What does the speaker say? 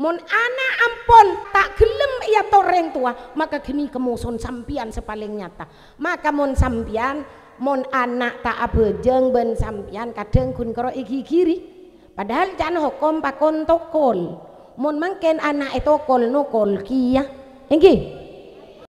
mon anak ampon tak gelem ya toreng tua, maka geni kemuson sampian sepaling nyata. Maka mon sampian, mon anak tak abejeng ben sampian kadang kun karo iki kiri. Padahal can hukum pakon tokol. mon mangken anak itu kol nukol kia. Enggih.